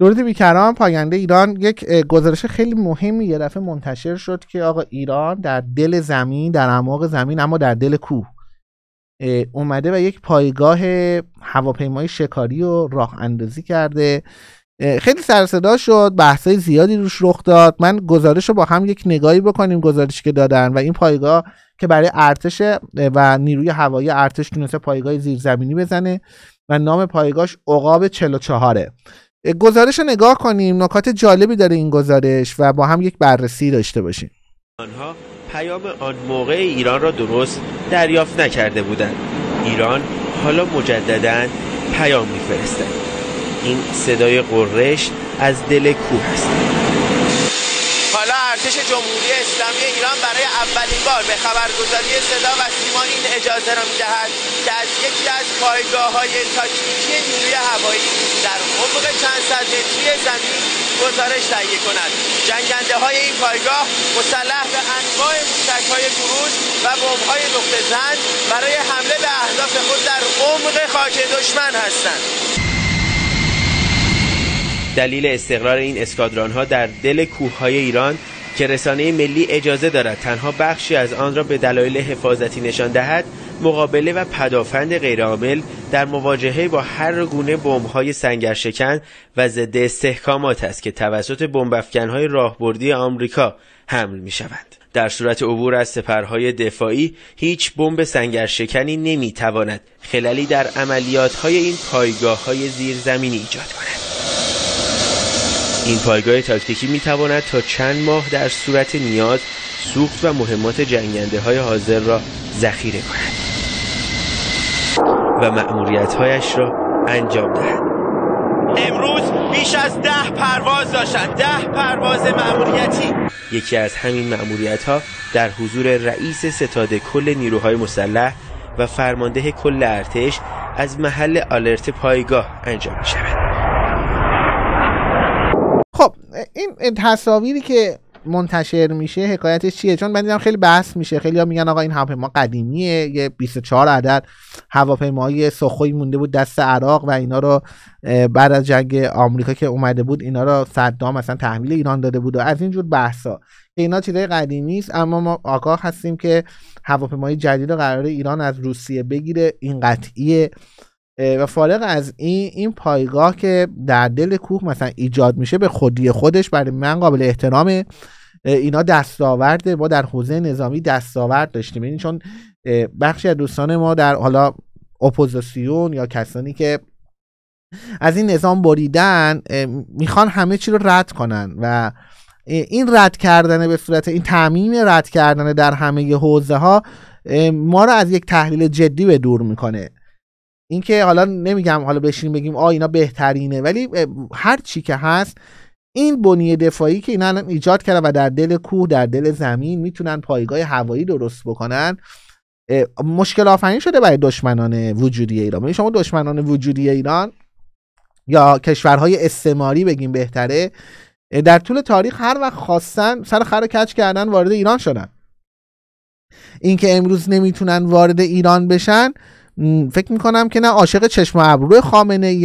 درود بیکران پاینده ایران یک گزارش خیلی مهمی یه دفعه منتشر شد که آقا ایران در دل زمین در اعماق زمین اما در دل کوه اومده و یک پایگاه هواپیمای شکاری و راه اندازی کرده خیلی سرصدا شد بحثای زیادی روش رخ داد من گزارش رو با هم یک نگاهی بکنیم گزارشی که دادن و این پایگاه که برای ارتش و نیروی هوایی ارتش تونسته پایگاه زیرزمینی بزنه و نام پایگاهش عقاب 44ه گزارش رو نگاه کنیم نکات جالبی داره این گزارش و با هم یک بررسی داشته باشیم آنها پیام آن موقع ایران را درست دریافت نکرده بودند ایران حالا مجددا پیام میفرستد این صدای قررش از دل کوه است حالا ارتش جمهوری اسلامی ایران برای اولین بار به خبرگزاری صدا و سیمان این اجازه را میدهد که از یکی از پایگاه های تاکتیکی نیروی هوایی در عمق خب، چند صد متری زمین گزارش تهیه کند جنگنده های این پایگاه مسلح به انواع موشک های و بمب های نقطه زن برای حمله به اهداف خود در عمق خاک دشمن هستند دلیل استقرار این اسکادران ها در دل کوه های ایران که رسانه ملی اجازه دارد تنها بخشی از آن را به دلایل حفاظتی نشان دهد مقابله و پدافند غیرعامل در مواجهه با هر گونه بمب‌های سنگرشکن و ضد استحکامات است که توسط بمبافکن‌های راهبردی آمریکا حمل می‌شوند. در صورت عبور از سپرهای دفاعی هیچ بمب سنگرشکنی نمیتواند خلالی در عملیات‌های این پایگاه‌های زیرزمینی ایجاد کند. این پایگاه تاکتیکی می تا چند ماه در صورت نیاز سوخت و مهمات جنگنده های حاضر را ذخیره کند. و هایش را انجام دهد امروز بیش از ده پرواز داشتند ده پرواز مأموریتی یکی از همین مأموریت‌ها ها در حضور رئیس ستاد کل نیروهای مسلح و فرمانده کل ارتش از محل آلرت پایگاه انجام می شود خب این تصاویری که منتشر میشه حکایتش چیه چون من دیدم خیلی بحث میشه خیلی ها میگن آقا این هواپیما قدیمیه یه 24 عدد هواپیمای سخوی مونده بود دست عراق و اینا رو بعد از جنگ آمریکا که اومده بود اینا رو صدام مثلا تحویل ایران داده بود و از اینجور بحثا که اینا چیزای قدیمی است اما ما آگاه هستیم که هواپیمای جدید رو قرار ایران از روسیه بگیره این قطعیه و فارغ از این این پایگاه که در دل کوه مثلا ایجاد میشه به خودی خودش برای من قابل احترامه اینا دستاورده ما در حوزه نظامی دستاورد داشتیم این یعنی چون بخشی از دوستان ما در حالا اپوزیسیون یا کسانی که از این نظام بریدن میخوان همه چی رو رد کنن و این رد کردن به صورت این تعمیم رد کردن در همه حوزه ها ما رو از یک تحلیل جدی به دور میکنه اینکه حالا نمیگم حالا بشین بگیم آ اینا بهترینه ولی هر چی که هست این بنیه دفاعی که اینا الان ایجاد کردن و در دل کوه در دل زمین میتونن پایگاه هوایی درست بکنن مشکل آفرین شده برای دشمنان وجودی ایران شما دشمنان وجودی ایران یا کشورهای استعماری بگیم بهتره در طول تاریخ هر وقت خواستن سر خر کچ کردن وارد ایران شدن اینکه امروز نمیتونن وارد ایران بشن فکر میکنم که نه عاشق چشم ابرو خامنه ای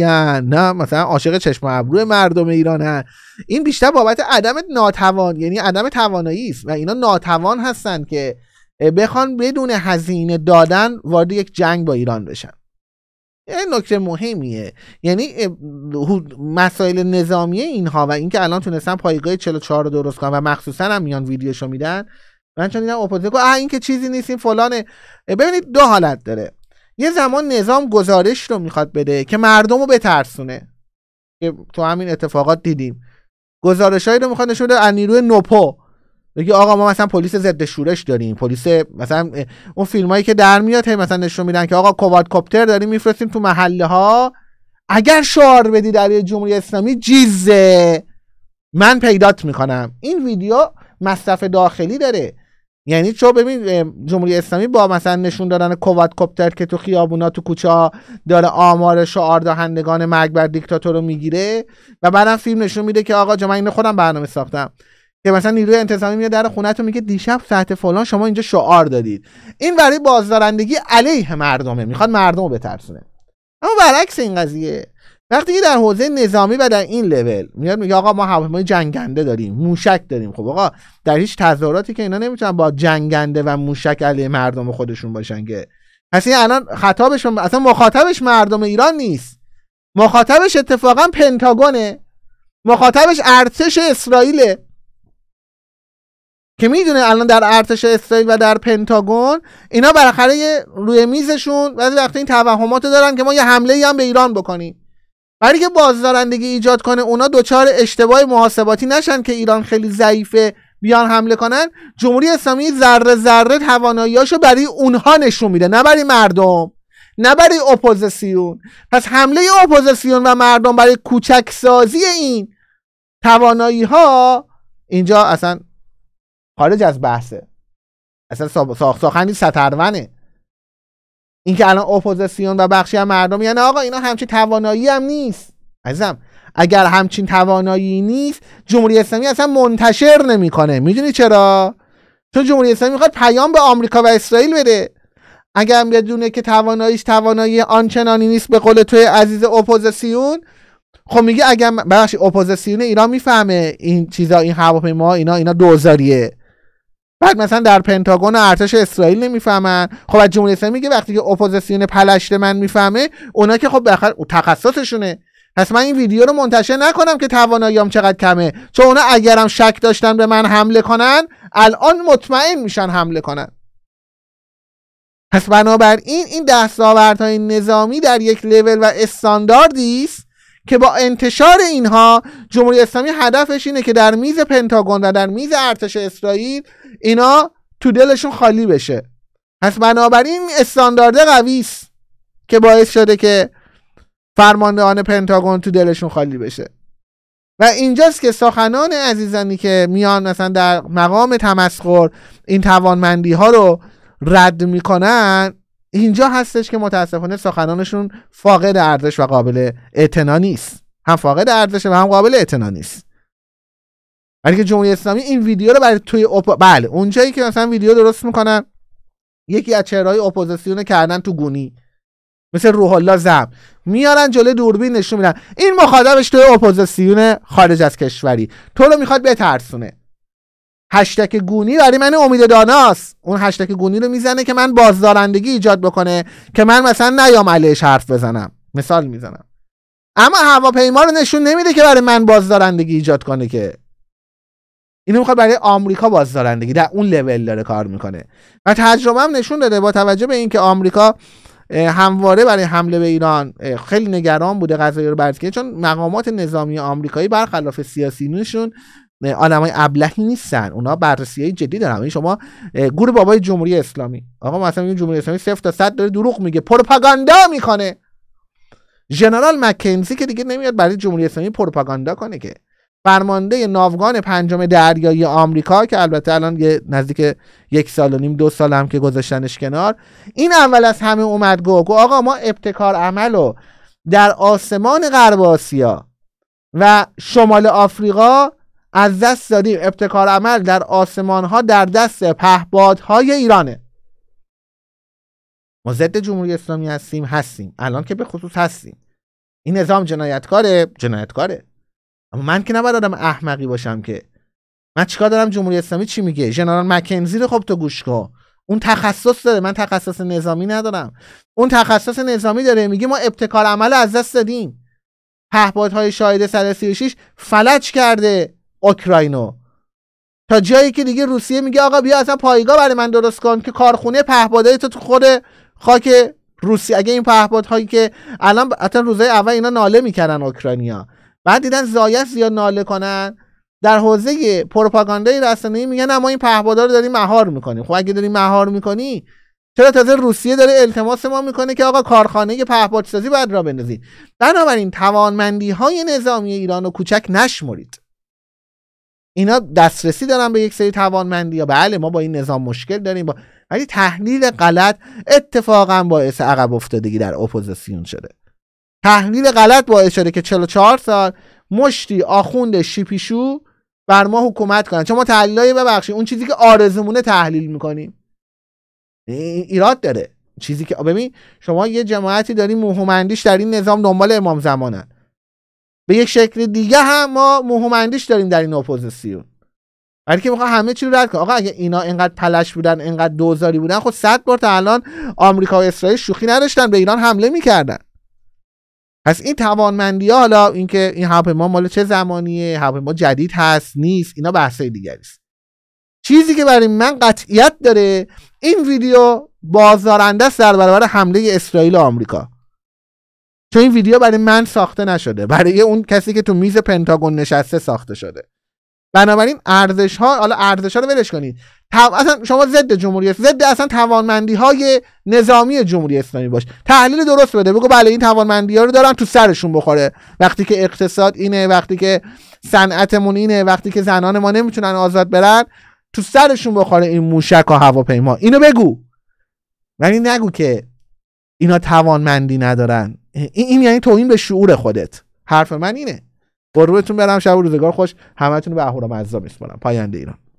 نه مثلا عاشق چشم ابرو مردم ایران این بیشتر بابت عدم ناتوان یعنی عدم توانایی است و اینا ناتوان هستن که بخوان بدون هزینه دادن وارد یک جنگ با ایران بشن این نکته مهمیه یعنی مسائل نظامی اینها و اینکه الان تونستن پایگاه 44 رو درست کنن و مخصوصا هم میان ویدیوشو میدن من چون دیدم این که چیزی نیست این فلانه ببینید دو حالت داره یه زمان نظام گزارش رو میخواد بده که مردم رو بترسونه که تو همین اتفاقات دیدیم گزارش هایی رو میخواد نشون بده از نیروی نوپو بگی آقا ما مثلا پلیس ضد شورش داریم پلیس مثلا اون هایی که در میاد هی مثلا نشون میدن که آقا کوپتر داریم میفرستیم تو محله ها اگر شعار بدی در جمهوری اسلامی جیزه من پیدات میکنم این ویدیو مصرف داخلی داره یعنی چو ببین جمهوری اسلامی با مثلا نشون دادن کوات کوپتر که تو خیابونا تو کوچه داره آمار شعار دهندگان مرگ بر دیکتاتور رو میگیره و بعدم فیلم نشون میده که آقا من خودم برنامه ساختم که مثلا نیروی انتظامی میاد در تو میگه دیشب ساعت فلان شما اینجا شعار دادید این برای بازدارندگی علیه مردمه میخواد مردم رو بترسونه اما برعکس این قضیه وقتی در حوزه نظامی و در این لول میاد میگه آقا ما هواپیمای جنگنده داریم موشک داریم خب آقا در هیچ تظاهراتی که اینا نمیتونن با جنگنده و موشک علیه مردم خودشون باشن که پس الان خطابش اصلا مخاطبش مردم ایران نیست مخاطبش اتفاقا پنتاگونه مخاطبش ارتش اسرائیله که میدونه الان در ارتش اسرائیل و در پنتاگون اینا بالاخره روی میزشون بعضی وقتی این توهمات دارن که ما یه حمله هم به ایران بکنیم برای که بازدارندگی ایجاد کنه اونا دچار اشتباه محاسباتی نشن که ایران خیلی ضعیفه بیان حمله کنن جمهوری اسلامی ذره ذره تواناییاشو برای اونها نشون میده نه برای مردم نه برای اپوزیسیون پس حمله اپوزیسیون و مردم برای کوچک سازی این توانایی ها اینجا اصلا خارج از بحثه اصلا ساخنی سترونه اینکه الان اپوزیسیون و بخشی از مردم یعنی آقا اینا همچین توانایی هم نیست عزیزم اگر همچین توانایی نیست جمهوری اسلامی اصلا منتشر نمیکنه میدونی چرا چون جمهوری اسلامی میخواد پیام به آمریکا و اسرائیل بده اگر بدونه که تواناییش توانایی آنچنانی نیست به قول توی عزیز اپوزیسیون خب میگه اگر بخشی اپوزیسیون ایران میفهمه این چیزا این هواپیما اینا اینا دوزاریه بعد مثلا در پنتاگون و ارتش اسرائیل نمیفهمن خب از جمهوری اسلامی میگه وقتی که اپوزیسیون پلشت من میفهمه اونا که خب بخر تخصصشونه پس من این ویدیو رو منتشر نکنم که تواناییام چقدر کمه چون اونا اگرم شک داشتن به من حمله کنن الان مطمئن میشن حمله کنن پس بنابراین این دستاوردهای نظامی در یک لول و استانداردی است که با انتشار اینها جمهوری اسلامی هدفش اینه که در میز پنتاگون و در میز ارتش اسرائیل اینا تو دلشون خالی بشه پس بنابراین استاندارد قوی است که باعث شده که فرماندهان پنتاگون تو دلشون خالی بشه و اینجاست که سخنان عزیزانی که میان مثلا در مقام تمسخر این توانمندی ها رو رد میکنن اینجا هستش که متاسفانه سخنانشون فاقد ارزش و قابل اعتنا نیست هم فاقد ارزش و هم قابل اعتنا نیست ولی که جمهوری اسلامی این ویدیو رو برای توی اپا... بله اونجایی که مثلا ویدیو درست میکنن یکی از چهرهای اپوزیسیون کردن تو گونی مثل روح الله زم میارن جلوی دوربین نشون میدن این مخاطبش توی اپوزیسیون خارج از کشوری تو رو میخواد بترسونه هشتک گونی برای من امید داناست اون هشتک گونی رو میزنه که من بازدارندگی ایجاد بکنه که من مثلا نیام علیش حرف بزنم مثال میزنم اما هواپیما رو نشون نمیده که برای من بازدارندگی ایجاد کنه که اینو میخواد برای آمریکا بازدارندگی در اون لول داره کار میکنه و تجربه هم نشون داده با توجه به اینکه آمریکا همواره برای حمله به ایران خیلی نگران بوده قضایی رو کنه چون مقامات نظامی آمریکایی برخلاف نشون آدمای ابلهی نیستن اونا بررسی های جدی دارن یعنی شما گور بابای جمهوری اسلامی آقا مثلا جمهوری اسلامی صفر تا صد داره دروغ میگه پروپاگاندا میکنه ژنرال مکنزی که دیگه نمیاد برای جمهوری اسلامی پروپاگاندا کنه که فرمانده ناوگان پنجم دریایی آمریکا که البته الان نزدیک یک سال و نیم دو سال هم که گذاشتنش کنار این اول از همه اومد گو گو آقا ما ابتکار عمل و در آسمان غرب آسیا و شمال آفریقا از دست دادیم ابتکار عمل در آسمان ها در دست پهبادهای ایرانه ما ضد جمهوری اسلامی هستیم هستیم الان که به خصوص هستیم این نظام جنایتکاره جنایتکاره اما من که نباید آدم احمقی باشم که من چیکار دارم جمهوری اسلامی چی میگه جنرال مکنزی رو خب تو گوش کن اون تخصص داره من تخصص نظامی ندارم اون تخصص نظامی داره میگه ما ابتکار عمل از دست دادیم پهپادهای شاهد 136 136 فلج کرده اوکراینو تا جایی که دیگه روسیه میگه آقا بیا اصلا پایگاه برای من درست کن که کارخونه پهپادهای تو تو خود خاک روسیه اگه این پهپادهایی که الان اصلا اول اینا ناله میکردن اوکراینیا بعد دیدن زایت زیاد ناله کنن در حوزه پروپاگاندای رسانه‌ای میگن ما این پهپادا رو داریم مهار میکنیم خب اگه داریم مهار میکنی چرا تازه روسیه داره التماس ما میکنه که آقا کارخانه پهپادسازی باید را بندازید بنابراین توانمندی های نظامی ایران رو کوچک نشمرید اینا دسترسی دارن به یک سری توانمندی یا بله ما با این نظام مشکل داریم با ولی تحلیل غلط اتفاقا باعث عقب افتادگی در اپوزیسیون شده تحلیل غلط با اشاره که 44 سال مشتی آخوند شیپیشو بر ما حکومت کنن چون ما تحلیلای ببخشید اون چیزی که آرزمونه تحلیل میکنیم ایراد داره چیزی که ببین شما یه جماعتی داریم مهمندیش در این نظام دنبال امام زمانن به یک شکل دیگه هم ما مهمندیش داریم در این اپوزیسیون ولی که میخوام همه چی رو رد کنم آقا اگه اینا اینقدر پلش بودن اینقدر دوزاری بودن خب صد بار تا الان آمریکا و اسرائیل شوخی نداشتن به ایران حمله میکردن پس این توانمندی ها حالا اینکه این ما مال چه زمانیه ما جدید هست نیست اینا بحثای دیگری است چیزی که برای من قطعیت داره این ویدیو بازدارنده است در برابر حمله اسرائیل و آمریکا چون این ویدیو برای من ساخته نشده برای اون کسی که تو میز پنتاگون نشسته ساخته شده بنابراین ارزش ها حالا ارزش ها رو ولش کنید شما ضد جمهوری اسلامی ضد اصلا توانمندی های نظامی جمهوری اسلامی باش تحلیل درست بده بگو بله این توانمندی ها رو دارن تو سرشون بخوره وقتی که اقتصاد اینه وقتی که صنعتمون اینه وقتی که زنان ما نمیتونن آزاد برن تو سرشون بخوره این موشک و هواپیما اینو بگو ولی نگو که اینا توانمندی ندارن این یعنی توهین به شعور خودت حرف من اینه قربونتون برم شب و روزگار خوش همتون به اهورامزدا میسپارم پاینده ایران